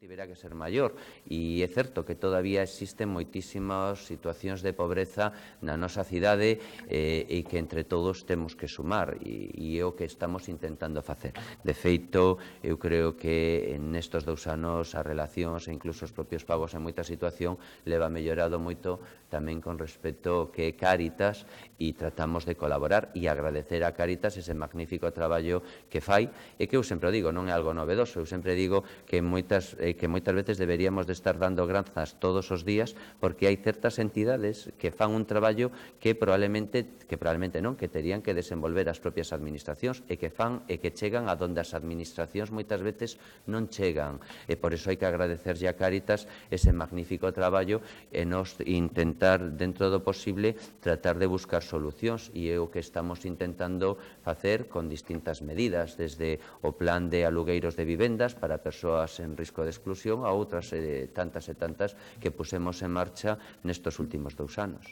tiverá que ser maior e é certo que todavía existen moitísimas situacións de pobreza na nosa cidade eh, e que entre todos temos que sumar e, e é o que estamos intentando facer de feito, eu creo que nestos dous anos as relacións e incluso os propios pagos en moita situación leva mellorado moito tamén con respecto que Caritas e tratamos de colaborar e agradecer a Caritas ese magnífico traballo que fai e que eu sempre digo, non é algo novedoso eu sempre digo que moitas eh, e que moitas veces deberíamos de estar dando grazas todos os días porque hai certas entidades que fan un traballo que probablemente que probablemente non, que terían que desenvolver as propias administracións e que fan e que chegan a donde as administracións moitas veces non chegan. E por iso hai que agradecerlle a Caritas ese magnífico traballo e nos intentar dentro do posible tratar de buscar solucións e é o que estamos intentando facer con distintas medidas, desde o plan de alugueiros de vivendas para persoas en risco de exclusión a outras eh, tantas e tantas que pusemos en marcha nestos últimos dous anos.